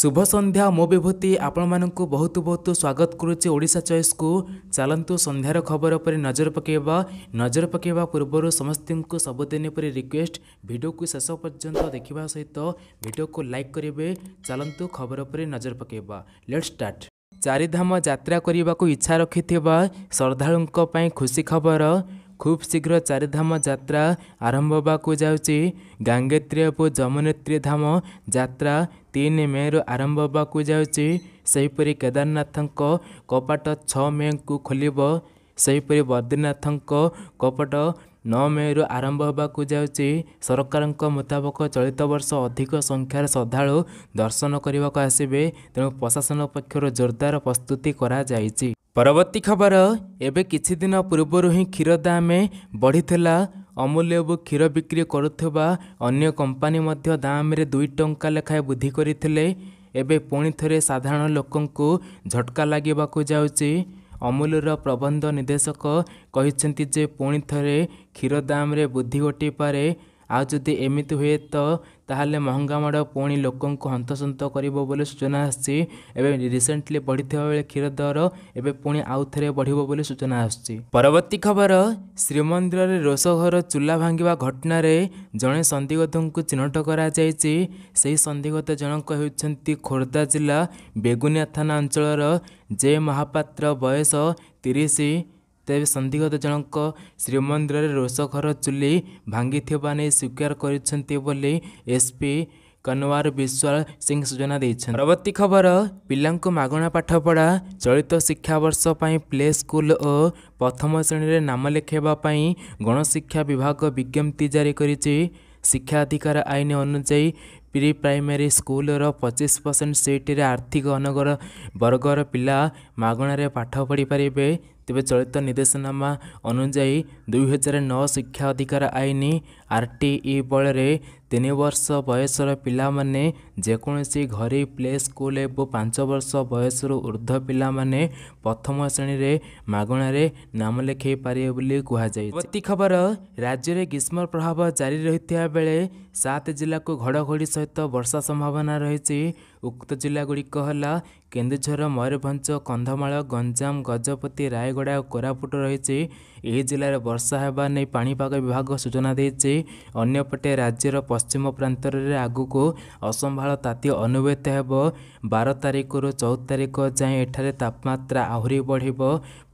ଶୁଭ ସନ୍ଧ୍ୟା ମୋ ବିଭୂତି ଆପଣମାନଙ୍କୁ ବହୁତ ବହୁତ ସ୍ୱାଗତ କରୁଛି ଓଡ଼ିଶା ଚଏସ୍କୁ ଚାଲନ୍ତୁ ସନ୍ଧ୍ୟାର ଖବର ଉପରେ ନଜର ପକାଇବା ନଜର ପକାଇବା ପୂର୍ବରୁ ସମସ୍ତଙ୍କୁ ସବୁଦିନ ପରି ରିକ୍ୱେଷ୍ଟ ଭିଡ଼ିଓକୁ ଶେଷ ପର୍ଯ୍ୟନ୍ତ ଦେଖିବା ସହିତ ଭିଡ଼ିଓକୁ ଲାଇକ୍ କରିବେ ଚାଲନ୍ତୁ ଖବର ଉପରେ ନଜର ପକାଇବା ଲେଟ୍ ଷ୍ଟାର୍ଟ ଚାରିଧାମ ଯାତ୍ରା କରିବାକୁ ଇଚ୍ଛା ରଖିଥିବା ଶ୍ରଦ୍ଧାଳୁଙ୍କ ପାଇଁ ଖୁସି ଖବର ଖୁବ୍ ଶୀଘ୍ର ଚାରିଧାମ ଯାତ୍ରା ଆରମ୍ଭ ହେବାକୁ ଯାଉଛି ଗାଙ୍ଗେତ୍ରୀ ଏବଂ ଯମୁନେତ୍ରୀ ଧାମ ଯାତ୍ରା ତିନି ମେ'ରୁ ଆରମ୍ଭ ହେବାକୁ ଯାଉଛି ସେହିପରି କେଦାରନାଥଙ୍କ କପାଟ ଛଅ ମେକୁ ଖୋଲିବ ସେହିପରି ବଦ୍ରିନାଥଙ୍କ କପାଟ ନଅ ମେ'ରୁ ଆରମ୍ଭ ହେବାକୁ ଯାଉଛି ସରକାରଙ୍କ ମୁତାବକ ଚଳିତ ବର୍ଷ ଅଧିକ ସଂଖ୍ୟାରେ ଶ୍ରଦ୍ଧାଳୁ ଦର୍ଶନ କରିବାକୁ ଆସିବେ ତେଣୁ ପ୍ରଶାସନ ପକ୍ଷରୁ ଜୋରଦାର ପ୍ରସ୍ତୁତି କରାଯାଇଛି ପରବର୍ତ୍ତୀ ଖବର ଏବେ କିଛି ଦିନ ପୂର୍ବରୁ ହିଁ କ୍ଷୀର ଦାମେ ବଢ଼ିଥିଲା ଅମୂଲ୍ୟ ଏବଂ କ୍ଷୀର ବିକ୍ରି କରୁଥିବା ଅନ୍ୟ କମ୍ପାନୀ ମଧ୍ୟ ଦାମରେ ଦୁଇ ଟଙ୍କା ଲେଖାଏଁ ବୃଦ୍ଧି କରିଥିଲେ ଏବେ ପୁଣି ଥରେ ସାଧାରଣ ଲୋକଙ୍କୁ ଝଟକା ଲାଗିବାକୁ ଯାଉଛି ଅମୂଲ୍ୟର ପ୍ରବନ୍ଧ ନିର୍ଦ୍ଦେଶକ କହିଛନ୍ତି ଯେ ପୁଣି ଥରେ କ୍ଷୀର ଦାମରେ ବୃଦ୍ଧି ଘଟିପାରେ ଆଉ ଯଦି ଏମିତି ହୁଏ ତ ତାହେଲେ ମହଙ୍ଗା ମାଡ଼ ପୁଣି ଲୋକଙ୍କୁ ହନ୍ତସନ୍ତ କରିବ ବୋଲି ସୂଚନା ଆସୁଛି ଏବେ ରିସେଣ୍ଟଲି ବଢ଼ିଥିବା ବେଳେ କ୍ଷୀର ଦର ଏବେ ପୁଣି ଆଉ ଥରେ ବଢ଼ିବ ବୋଲି ସୂଚନା ଆସୁଛି ପରବର୍ତ୍ତୀ ଖବର ଶ୍ରୀମନ୍ଦିରରେ ରୋଷ ଘର ଚୁଲା ଭାଙ୍ଗିବା ଘଟଣାରେ ଜଣେ ସନ୍ଦିଗ୍ଧଙ୍କୁ ଚିହ୍ନଟ କରାଯାଇଛି ସେହି ସନ୍ଦିଗ୍ଧ ଜଣଙ୍କ ହେଉଛନ୍ତି ଖୋର୍ଦ୍ଧା ଜିଲ୍ଲା ବେଗୁନିଆ ଥାନା ଅଞ୍ଚଳର ଜେ ମହାପାତ୍ର ବୟସ ତିରିଶ ତେବେ ସନ୍ଦିଗ୍ଧ ଜଣଙ୍କ ଶ୍ରୀମନ୍ଦିରରେ ରୋଷଘର ଚୁଲି ଭାଙ୍ଗିଥିବା ନେଇ ସ୍ୱୀକାର କରିଛନ୍ତି ବୋଲି ଏସ୍ପି କନୱାର ବିଶ୍ୱାଳ ସିଂ ସୂଚନା ଦେଇଛନ୍ତି ପରବର୍ତ୍ତୀ ଖବର ପିଲାଙ୍କୁ ମାଗଣା ପାଠପଢ଼ା ଚଳିତ ଶିକ୍ଷାବର୍ଷ ପାଇଁ ପ୍ଲେ ସ୍କୁଲ ଓ ପ୍ରଥମ ଶ୍ରେଣୀରେ ନାମ ଲେଖାଇବା ପାଇଁ ଗଣଶିକ୍ଷା ବିଭାଗ ବିଜ୍ଞପ୍ତି ଜାରି କରିଛି ଶିକ୍ଷା ଅଧିକାର ଆଇନ ଅନୁଯାୟୀ ପ୍ରି ପ୍ରାଇମେରୀ ସ୍କୁଲର ପଚିଶ ପରସେଣ୍ଟ ସିଟ୍ରେ ଆର୍ଥିକ ଅନଗର ବର୍ଗର ପିଲା ମାଗଣାରେ ପାଠ ପଢ଼ିପାରିବେ ତେବେ ଚଳିତ ନିର୍ଦ୍ଦେଶନାମା ଅନୁଯାୟୀ ଦୁଇହଜାର ନଅ ଶିକ୍ଷା ଅଧିକାର ଆଇନ ଆର୍ ଟି ଇ ବଳରେ ତିନି ବର୍ଷ ବୟସର ପିଲାମାନେ ଯେକୌଣସି ଘରୋଇ ପ୍ଲେ ସ୍କୁଲ ଏବଂ ପାଞ୍ଚ ବର୍ଷ ବୟସରୁ ଊର୍ଦ୍ଧ୍ୱ ପିଲାମାନେ ପ୍ରଥମ ଶ୍ରେଣୀରେ ମାଗଣାରେ ନାମ ଲେଖାଇ ପାରିବେ ବୋଲି କୁହାଯାଇଛି ପ୍ରତି ଖବର ରାଜ୍ୟରେ ଗ୍ରୀଷ୍ମ ପ୍ରଭାବ ଜାରି ରହିଥିବା ବେଳେ ସାତ ଜିଲ୍ଲାକୁ ଘଡ଼ଘଡ଼ି ସହ ସହିତ ବର୍ଷା ସମ୍ଭାବନା ରହିଛି ଉକ୍ତ ଜିଲ୍ଲାଗୁଡ଼ିକ ହେଲା କେନ୍ଦୁଝର ମୟୂରଭଞ୍ଜ କନ୍ଧମାଳ ଗଞ୍ଜାମ ଗଜପତି ରାୟଗଡ଼ା ଓ କୋରାପୁଟ ରହିଛି ଏହି ଜିଲ୍ଲାରେ ବର୍ଷା ହେବା ନେଇ ପାଣିପାଗ ବିଭାଗ ସୂଚନା ଦେଇଛି ଅନ୍ୟପଟେ ରାଜ୍ୟର ପଶ୍ଚିମ ପ୍ରାନ୍ତରେ ଆଗକୁ ଅସମ୍ଭାଳ ତାତି ଅନୁଭୂତ ହେବ ବାର ତାରିଖରୁ ଚଉଦ ତାରିଖ ଯାଏଁ ଏଠାରେ ତାପମାତ୍ରା ଆହୁରି ବଢ଼ିବ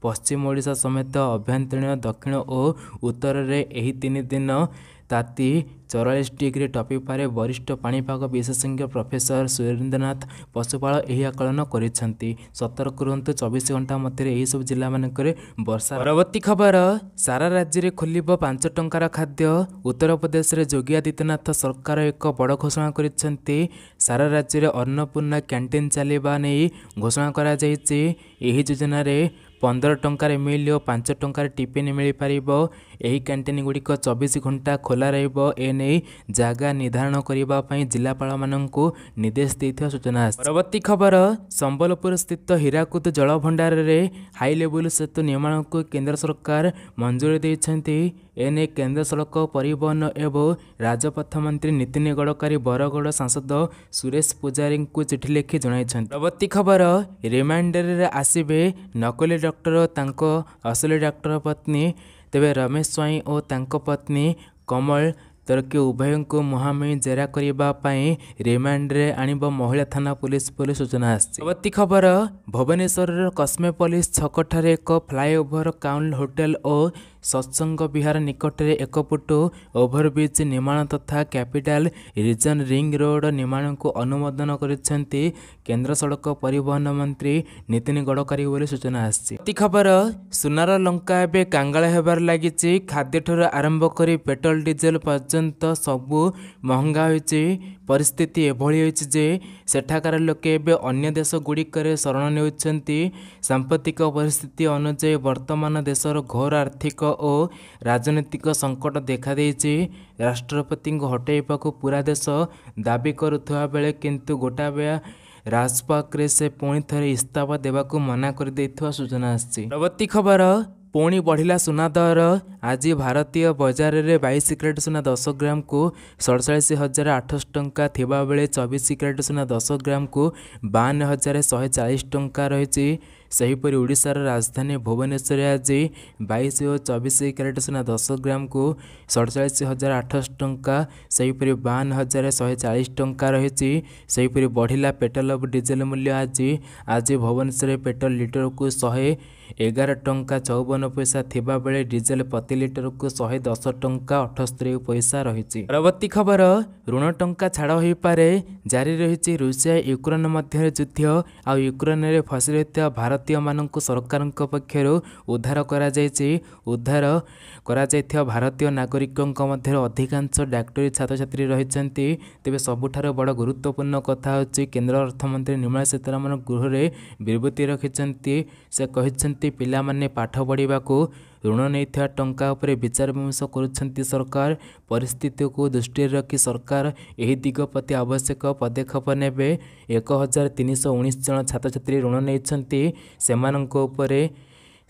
ପଶ୍ଚିମ ଓଡ଼ିଶା ସମେତ ଆଭ୍ୟନ୍ତରୀଣ ଦକ୍ଷିଣ ଓ ଉତ୍ତରରେ ଏହି ତିନି ଦିନ ତାତି ଚଉରାଳିଶ ଡିଗ୍ରୀ ଟପିକ ପରେ ବରିଷ୍ଠ ପାଣିପାଗ ବିଶେଷଜ୍ଞ ପ୍ରଫେସର ସୁରେନ୍ଦ୍ରନାଥ ପଶୁପାଳ ଏହି ଆକଳନ କରିଛନ୍ତି ସତର୍କ ରୁହନ୍ତୁ ଚବିଶ ଘଣ୍ଟା ମଧ୍ୟରେ ଏହିସବୁ ଜିଲ୍ଲାମାନଙ୍କରେ ବର୍ଷା ପରବର୍ତ୍ତୀ ଖବର ସାରା ରାଜ୍ୟରେ ଖୋଲିବ ପାଞ୍ଚ ଟଙ୍କାର ଖାଦ୍ୟ ଉତ୍ତରପ୍ରଦେଶରେ ଯୋଗୀ ଆଦିତ୍ୟନାଥ ସରକାର ଏକ ବଡ଼ ଘୋଷଣା କରିଛନ୍ତି ସାରା ରାଜ୍ୟରେ ଅନ୍ନପୂର୍ଣ୍ଣା କ୍ୟାଣ୍ଟିନ୍ ଚାଲିବା ନେଇ ଘୋଷଣା କରାଯାଇଛି ଏହି ଯୋଜନାରେ ପନ୍ଦର ଟଙ୍କାରେ ମିଲ୍ ଓ ପାଞ୍ଚ ଟଙ୍କାରେ ଟିଫିନ୍ ମିଳିପାରିବ ଏହି କ୍ୟାଣ୍ଟିନ୍ ଗୁଡ଼ିକ ଚବିଶ ଘଣ୍ଟା ଖୋଲା ରହିବ ଏନେଇ ଜାଗା ନିର୍ଦ୍ଧାରଣ କରିବା ପାଇଁ ଜିଲ୍ଲାପାଳମାନଙ୍କୁ ନିର୍ଦ୍ଦେଶ ଦେଇଥିବା ସୂଚନା ଆସିଛି ପରବର୍ତ୍ତୀ ଖବର ସମ୍ବଲପୁର ସ୍ଥିତ ହୀରାକୁଦ ଜଳଭଣ୍ଡାରରେ ହାଇ ଲେବୁଲ ସେତୁ ନିର୍ମାଣକୁ କେନ୍ଦ୍ର ସରକାର ମଞ୍ଜୁରୀ ଦେଇଛନ୍ତି ଏନେ କେନ୍ଦ୍ର ସଡ଼କ ପରିବହନ ଏବଂ ରାଜପଥ ମନ୍ତ୍ରୀ ନୀତିନ ଗଡ଼କରୀ ବରଗଡ଼ ସାଂସଦ ସୁରେଶ ପୂଜାରୀଙ୍କୁ ଚିଠି ଲେଖି ଜଣାଇଛନ୍ତି ପରବର୍ତ୍ତୀ ଖବର ରିମାଇଣ୍ଡରରେ ଆସିବେ ନକଲି ଡକ୍ଟର ତାଙ୍କ ଅସଲି ଡାକ୍ତର ପତ୍ନୀ ତେବେ ରମେଶ ସ୍ୱାଇଁ ଓ ତାଙ୍କ ପତ୍ନୀ କମଳ ତର୍କୀ ଉଭୟଙ୍କୁ ମୁହାଁମୁହିଁ ଜେରା କରିବା ପାଇଁ ରିମାଣ୍ଡରେ ଆଣିବ ମହିଳା ଥାନା ପୁଲିସ ବୋଲି ସୂଚନା ଆସିଛି ପରବର୍ତ୍ତୀ ଖବର ଭୁବନେଶ୍ୱରର କସ୍ମେ ପୋଲିସ ଛକଠାରେ ଏକ ଫ୍ଲାଏଓଭର କାଉଣ୍ଟ ହୋଟେଲ ଓ ସତ୍ସଙ୍ଗ ବିହାର ନିକଟରେ ଏକ ପଟୁ ଓଭରବ୍ରିଜ୍ ନିର୍ମାଣ ତଥା କ୍ୟାପିଟାଲ ରିଜନ୍ ରିଙ୍ଗ ରୋଡ଼ ନିର୍ମାଣକୁ ଅନୁମୋଦନ କରିଛନ୍ତି କେନ୍ଦ୍ର ସଡ଼କ ପରିବହନ ମନ୍ତ୍ରୀ ନୀତିନ ଗଡ଼କରୀ ବୋଲି ସୂଚନା ଆସିଛି ଅତି ଖବର ସୁନାର ଲଙ୍କା ଏବେ କାଙ୍ଗାଳ ହେବାରେ ଲାଗିଛି ଖାଦ୍ୟଠାରୁ ଆରମ୍ଭ କରି ପେଟ୍ରୋଲ ଡିଜେଲ ପର୍ଯ୍ୟନ୍ତ ସବୁ ମହଙ୍ଗା ହୋଇଛି ପରିସ୍ଥିତି ଏଭଳି ହୋଇଛି ଯେ ସେଠାକାର ଲୋକେ ଏବେ ଅନ୍ୟ ଦେଶଗୁଡ଼ିକରେ ଶରଣ ନେଉଛନ୍ତି ସାମ୍ପ୍ରତିକ ପରିସ୍ଥିତି ଅନୁଯାୟୀ ବର୍ତ୍ତମାନ ଦେଶର ଘୋର ଆର୍ଥିକ ଓ ରାଜନୈତିକ ସଙ୍କଟ ଦେଖାଦେଇଛି ରାଷ୍ଟ୍ରପତିଙ୍କୁ ହଟାଇବାକୁ ପୁରା ଦେଶ ଦାବି କରୁଥିବା ବେଳେ କିନ୍ତୁ ଗୋଟାବେଳା ରାଜପାକରେ ସେ ପୁଣି ଥରେ ଇସ୍ତଫା ଦେବାକୁ ମନା କରିଦେଇଥିବା ସୂଚନା ଆସିଛି ପରବର୍ତ୍ତୀ ଖବର ପୁଣି ବଢ଼ିଲା ସୁନା ଦର ଆଜି ଭାରତୀୟ ବଜାରରେ ବାଇଶ କ୍ୟାରେଟ୍ ସୁନା ଦଶ ଗ୍ରାମକୁ ସଡ଼ଚାଳିଶ ହଜାର ଆଠଶହ ଟଙ୍କା ଥିବାବେଳେ ଚବିଶ କ୍ୟାରେଟ୍ ସୁନା ଦଶ ଗ୍ରାମକୁ ବାଉନ ହଜାର ଶହେ ଚାଳିଶ ଟଙ୍କା ରହିଛି ସେହିପରି ଓଡ଼ିଶାର ରାଜଧାନୀ ଭୁବନେଶ୍ୱରରେ ଆଜି ବାଇଶ ଓ ଚବିଶ କ୍ୟାରେଟ୍ ସୁନା ଦଶ ଗ୍ରାମକୁ ସଡ଼ଚାଳିଶ ହଜାର ଆଠଶହ ଟଙ୍କା ସେହିପରି ବାଉନ ହଜାର ଶହେ ଚାଳିଶ ଟଙ୍କା ରହିଛି ସେହିପରି ବଢ଼ିଲା ପେଟ୍ରୋଲ ଓ ଡିଜେଲ ମୂଲ୍ୟ ଆଜି ଆଜି ଭୁବନେଶ୍ୱରରେ ପେଟ୍ରୋଲ ଲିଟରକୁ ଶହେ ଏଗାର ଟଙ୍କା ଚଉବନ ପଇସା ଥିବାବେଳେ ଡିଜେଲ ପ୍ରତି ଲିଟରକୁ ଶହେ ଦଶ ଟଙ୍କା ଅଠସ୍ତରୀ ପଇସା ରହିଛି ପରବର୍ତ୍ତୀ ଖବର ଋଣ ଟଙ୍କା ଛାଡ଼ ହୋଇପାରେ ଜାରି ରହିଛି ଋଷିଆ ୟୁକ୍ରେନ ମଧ୍ୟରେ ଯୁଦ୍ଧ ଆଉ ୟୁକ୍ରେନରେ ଫସି ରହିଥିବା ଭାରତୀୟମାନଙ୍କୁ ସରକାରଙ୍କ ପକ୍ଷରୁ ଉଦ୍ଧାର କରାଯାଇଛି ଉଦ୍ଧାର କରାଯାଇଥିବା ଭାରତୀୟ ନାଗରିକଙ୍କ ମଧ୍ୟରେ ଅଧିକାଂଶ ଡାକ୍ତରୀ ଛାତ୍ରଛାତ୍ରୀ ରହିଛନ୍ତି ତେବେ ସବୁଠାରୁ ବଡ଼ ଗୁରୁତ୍ୱପୂର୍ଣ୍ଣ କଥା ହେଉଛି କେନ୍ଦ୍ର ଅର୍ଥମନ୍ତ୍ରୀ ନିର୍ମଳା ସୀତାରମଣ ଗୃହରେ ବିବୃତ୍ତି ରଖିଛନ୍ତି ସେ କହିଛନ୍ତି पाठ पढेको ऋण नै टा विचार विमर्श गरुन् सरकार को दृष्टि रकि सरकार यही दिग प्रति आवश्यक पदक्षेप नै एक हजार तिन सय उन्स जन छात्र छैन समाज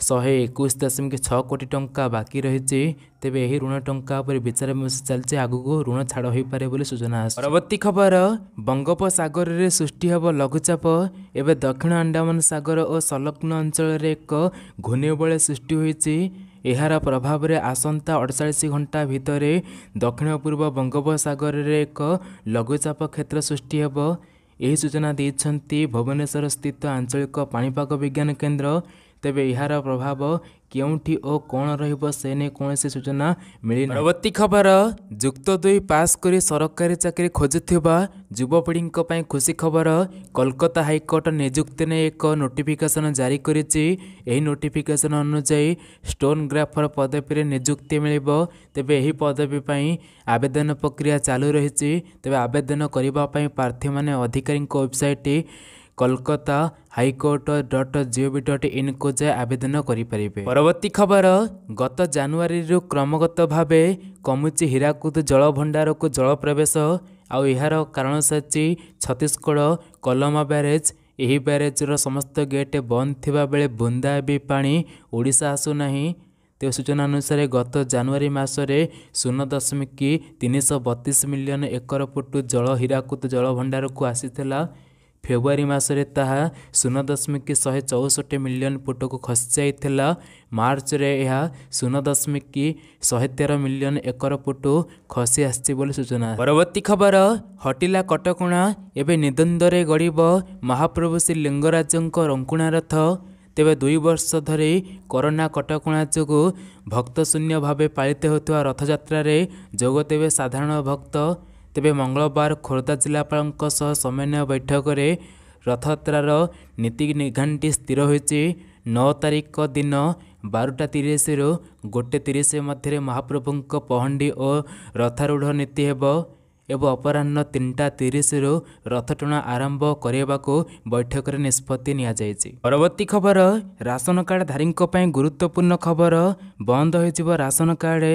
ଶହେ ଏକୋଇଶ ଦଶମିକ ଛଅ କୋଟି ଟଙ୍କା ବାକି ରହିଛି ତେବେ ଏହି ଋଣ ଟଙ୍କା ଉପରେ ବିଚାର ବିମର୍ଶ ଚାଲିଛି ଆଗକୁ ଋଣ ଛାଡ଼ ହୋଇପାରେ ବୋଲି ସୂଚନା ଆସୁଛି ପରବର୍ତ୍ତୀ ଖବର ବଙ୍ଗୋପସାଗରରେ ସୃଷ୍ଟି ହେବ ଲଘୁଚାପ ଏବେ ଦକ୍ଷିଣ ଆଣ୍ଡାମାନ ସାଗର ଓ ସଂଲଗ୍ନ ଅଞ୍ଚଳରେ ଏକ ଘୂର୍ଣ୍ଣିବଳୟ ସୃଷ୍ଟି ହୋଇଛି ଏହାର ପ୍ରଭାବରେ ଆସନ୍ତା ଅଠଚାଳିଶ ଘଣ୍ଟା ଭିତରେ ଦକ୍ଷିଣ ପୂର୍ବ ବଙ୍ଗୋପସାଗରରେ ଏକ ଲଘୁଚାପ କ୍ଷେତ୍ର ସୃଷ୍ଟି ହେବ ଏହି ସୂଚନା ଦେଇଛନ୍ତି ଭୁବନେଶ୍ୱର ସ୍ଥିତ ଆଞ୍ଚଳିକ ପାଣିପାଗ ବିଜ୍ଞାନ କେନ୍ଦ୍ର ତେବେ ଏହାର ପ୍ରଭାବ କେଉଁଠି ଓ କ'ଣ ରହିବ ସେ ନେଇ କୌଣସି ସୂଚନା ମିଳିନି ପରବର୍ତ୍ତୀ ଖବର ଯୁକ୍ତ ଦୁଇ ପାସ୍ କରି ସରକାରୀ ଚାକିରି ଖୋଜୁଥିବା ଯୁବପିଢ଼ିଙ୍କ ପାଇଁ ଖୁସି ଖବର କୋଲକାତା ହାଇକୋର୍ଟ ନିଯୁକ୍ତି ନେଇ ଏକ ନୋଟିଫିକେସନ୍ ଜାରି କରିଛି ଏହି ନୋଟିଫିକେସନ୍ ଅନୁଯାୟୀ ଷ୍ଟୋନ୍ଗ୍ରାଫର ପଦବୀରେ ନିଯୁକ୍ତି ମିଳିବ ତେବେ ଏହି ପଦବୀ ପାଇଁ ଆବେଦନ ପ୍ରକ୍ରିୟା ଚାଲୁ ରହିଛି ତେବେ ଆବେଦନ କରିବା ପାଇଁ ପ୍ରାର୍ଥୀମାନେ ଅଧିକାରୀଙ୍କ website Kolkata high court dot GOV dot ଇନ୍କୁ ଯାଏ ଆବେଦନ କରିପାରିବେ ପରବର୍ତ୍ତୀ ଖବର ଗତ ଜାନୁଆରୀରୁ କ୍ରମଗତ ଭାବେ କମୁଛି ହୀରାକୁଦ ଜଳଭଣ୍ଡାରକୁ ଜଳ ପ୍ରବେଶ ଆଉ ଏହାର କାରଣ ସାଚି ଛତିଶଗଡ଼ କଲମା ବ୍ୟାରେଜ୍ ଏହି ବ୍ୟାରେଜ୍ର ସମସ୍ତ ଗେଟ୍ ବନ୍ଦ ଥିବାବେଳେ ବୁନ୍ଦା ବି ପାଣି ଓଡ଼ିଶା ଆସୁନାହିଁ ତେବେ ସୂଚନା ଅନୁସାରେ ଗତ ଜାନୁଆରୀ ମାସରେ ଶୂନ ଦଶମିକ ତିନିଶହ ବତିଶ ମିଲିୟନ୍ ଏକର ପଟୁ ଜଳ ହୀରାକୁଦ ଜଳଭଣ୍ଡାରକୁ ଆସିଥିଲା ଫେବୃଆରୀ ମାସରେ ତାହା ଶୂନ ଦଶମିକ ଶହେ ଚଉଷଠି ମିଲିୟନ ଫୁଟକୁ ଖସିଯାଇଥିଲା ମାର୍ଚ୍ଚରେ ଏହା ଶୂନ ଦଶମିକ ଶହେ ତେର ମିଲିୟନ୍ ଏକର ଫୁଟୁ ଖସି ଆସିଛି ବୋଲି ସୂଚନା ପରବର୍ତ୍ତୀ ଖବର ହଟିଲା କଟକଣା ଏବେ ନିଦ୍ୱନ୍ଦ୍ୱରେ ଗଡ଼ିବ ମହାପ୍ରଭୁ ଶ୍ରୀ ଲିଙ୍ଗରାଜଙ୍କ ରଙ୍କୁଣା ରଥ ତେବେ ଦୁଇ ବର୍ଷ ଧରି କରୋନା କଟକଣା ଯୋଗୁଁ ଭକ୍ତଶୂନ୍ୟ ଭାବେ ପାଳିତ ହେଉଥିବା ରଥଯାତ୍ରାରେ ଯୋଗ ତେବେ ସାଧାରଣ ଭକ୍ତ ତେବେ ମଙ୍ଗଳବାର ଖୋର୍ଦ୍ଧା ଜିଲ୍ଲାପାଳଙ୍କ ସହ ସମନ୍ୱୟ ବୈଠକରେ ରଥଯାତ୍ରାର ନୀତି ନିଘାଣ୍ଟି ସ୍ଥିର ହୋଇଛି ନଅ ତାରିଖ ଦିନ ବାରଟା ତିରିଶରୁ ଗୋଟେ ତିରିଶ ମଧ୍ୟରେ ମହାପ୍ରଭୁଙ୍କ ପହଣ୍ଡି ଓ ରଥାରୂଢ଼ ନୀତି ହେବ ଏବଂ ଅପରାହ୍ନ ତିନିଟା ତିରିଶରୁ ରଥଟଣା ଆରମ୍ଭ କରାଇବାକୁ ବୈଠକରେ ନିଷ୍ପତ୍ତି ନିଆଯାଇଛି ପରବର୍ତ୍ତୀ ଖବର ରାସନ କାର୍ଡ଼ଧାରୀଙ୍କ ପାଇଁ ଗୁରୁତ୍ୱପୂର୍ଣ୍ଣ ଖବର ବନ୍ଦ ହୋଇଯିବ ରାସନ କାର୍ଡ଼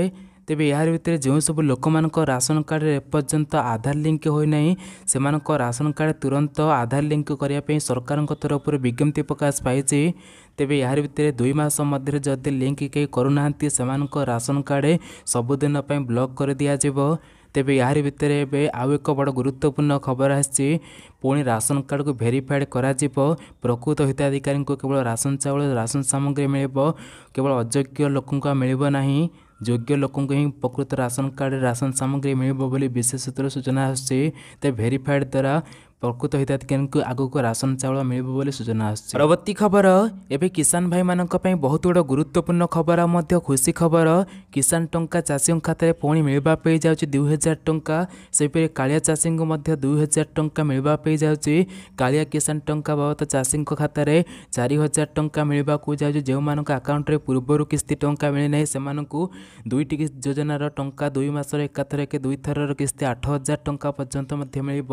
ତେବେ ଏହାରି ଭିତରେ ଯେଉଁସବୁ ଲୋକମାନଙ୍କ ରାସନ କାର୍ଡ଼ରେ ଏପର୍ଯ୍ୟନ୍ତ ଆଧାର ଲିଙ୍କ ହୋଇନାହିଁ ସେମାନଙ୍କ ରାସନ କାର୍ଡ଼ ତୁରନ୍ତ ଆଧାର ଲିଙ୍କ କରିବା ପାଇଁ ସରକାରଙ୍କ ତରଫରୁ ବିଜ୍ଞପ୍ତି ପ୍ରକାଶ ପାଇଛି ତେବେ ଏହାରି ଭିତରେ ଦୁଇ ମାସ ମଧ୍ୟରେ ଯଦି ଲିଙ୍କ୍ କେହି କରୁନାହାନ୍ତି ସେମାନଙ୍କ ରାସନ କାର୍ଡ଼ ସବୁଦିନ ପାଇଁ ବ୍ଲକ୍ କରିଦିଆଯିବ ତେବେ ଏହାରି ଭିତରେ ଏବେ ଆଉ ଏକ ବଡ଼ ଗୁରୁତ୍ୱପୂର୍ଣ୍ଣ ଖବର ଆସିଛି ପୁଣି ରାସନ କାର୍ଡ଼କୁ ଭେରିଫାଏଡ଼୍ କରାଯିବ ପ୍ରକୃତ ହିତାଧିକାରୀଙ୍କୁ କେବଳ ରାସନ ଚାଉଳ ରାସନ ସାମଗ୍ରୀ ମିଳିବ କେବଳ ଅଯୋଗ୍ୟ ଲୋକଙ୍କୁ ମିଳିବ ନାହିଁ ଯୋଗ୍ୟ ଲୋକଙ୍କୁ ହିଁ ପ୍ରକୃତ ରାସନ କାର୍ଡ଼ରେ ରାସନ ସାମଗ୍ରୀ ମିଳିବ ବୋଲି ବିଶେଷ ସୂତ୍ରରୁ ସୂଚନା ଆସୁଛି ତ ଭେରିଫାଏଡ଼୍ ଦ୍ୱାରା ପ୍ରକୃତ ହିତାଧିକାରୀଙ୍କୁ ଆଗକୁ ରାସନ ଚାଉଳ ମିଳିବ ବୋଲି ସୂଚନା ଆସୁଛି ପରବର୍ତ୍ତୀ ଖବର ଏବେ କିଷାନ ଭାଇମାନଙ୍କ ପାଇଁ ବହୁତ ଗୋଟେ ଗୁରୁତ୍ୱପୂର୍ଣ୍ଣ ଖବର ମଧ୍ୟ ଖୁସି ଖବର କିଷାନ ଟଙ୍କା ଚାଷୀଙ୍କ ଖାତାରେ ପୁଣି ମିଳିବା ପାଇଁ ଯାଉଛି ଦୁଇ ହଜାର ଟଙ୍କା ସେହିପରି କାଳିଆ ଚାଷୀଙ୍କୁ ମଧ୍ୟ ଦୁଇ ହଜାର ଟଙ୍କା ମିଳିବା ପାଇଁ ଯାଉଛି କାଳିଆ କିଷାନ ଟଙ୍କା ବାବଦ ଚାଷୀଙ୍କ ଖାତାରେ ଚାରି ହଜାର ଟଙ୍କା ମିଳିବାକୁ ଯାଉଛି ଯେଉଁମାନଙ୍କ ଆକାଉଣ୍ଟରେ ପୂର୍ବରୁ କିସ୍ତି ଟଙ୍କା ମିଳିନାହିଁ ସେମାନଙ୍କୁ ଦୁଇଟି ଯୋଜନାର ଟଙ୍କା ଦୁଇ ମାସର ଏକାଥରକେ ଦୁଇଥରର କିସ୍ତି ଆଠ ହଜାର ଟଙ୍କା ପର୍ଯ୍ୟନ୍ତ ମଧ୍ୟ ମିଳିବ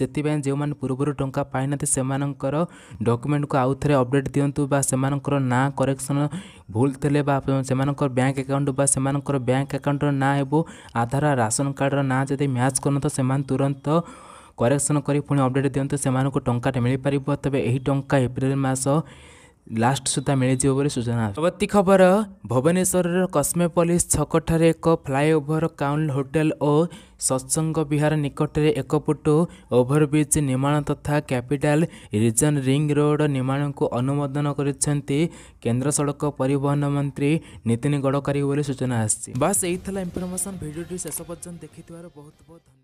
ସେଥିପାଇଁ ଯେଉଁମାନେ ପୂର୍ବରୁ ଟଙ୍କା ପାଇନାହାନ୍ତି ସେମାନଙ୍କର ଡକ୍ୟୁମେଣ୍ଟକୁ ଆଉ ଥରେ ଅପଡ଼େଟ୍ ଦିଅନ୍ତୁ ବା ସେମାନଙ୍କର ନାଁ କରେକ୍ସନ୍ ଭୁଲ ଥିଲେ ବା ସେମାନଙ୍କର ବ୍ୟାଙ୍କ ଆକାଉଣ୍ଟ ବା ସେମାନଙ୍କର ବ୍ୟାଙ୍କ ଆକାଉଣ୍ଟର ନାଁ ହେବ ଆଧାର ରାସନ କାର୍ଡ଼ର ନାଁ ଯଦି ମ୍ୟାଚ୍ କରନ୍ତୁ ସେମାନେ ତୁରନ୍ତ କରେକ୍ସନ୍ କରି ପୁଣି ଅପଡ଼େଟ୍ ଦିଅନ୍ତୁ ସେମାନଙ୍କୁ ଟଙ୍କାଟେ ମିଳିପାରିବ ତେବେ ଏହି ଟଙ୍କା ଏପ୍ରିଲ ମାସ ଲାଷ୍ଟ ସୁଦ୍ଧା ମିଳିଯିବ ବୋଲି ସୂଚନା ପରବର୍ତ୍ତୀ ଖବର ଭୁବନେଶ୍ୱରର କସ୍ମେପଲିସ୍ ଛକଠାରେ ଏକ ଫ୍ଲାଏଓଭର କାଉନ୍ ହୋଟେଲ ଓ ସତସଙ୍ଗ ବିହାର ନିକଟରେ ଏକ ପଟୁ ଓଭରବ୍ରିଜ୍ ନିର୍ମାଣ ତଥା କ୍ୟାପିଟାଲ ରିଜନ୍ ରିଙ୍ଗ ରୋଡ଼ ନିର୍ମାଣକୁ ଅନୁମୋଦନ କରିଛନ୍ତି କେନ୍ଦ୍ର ସଡ଼କ ପରିବହନ ମନ୍ତ୍ରୀ ନୀତିନ ଗଡ଼କରୀ ବୋଲି ସୂଚନା ଆସିଛି ବାସ୍ ଏଇ ଥିଲା ଇନ୍ଫର୍ମେସନ୍ ଭିଡ଼ିଓଟି ଶେଷ ପର୍ଯ୍ୟନ୍ତ ଦେଖିଥିବାରୁ ବହୁତ ବହୁତ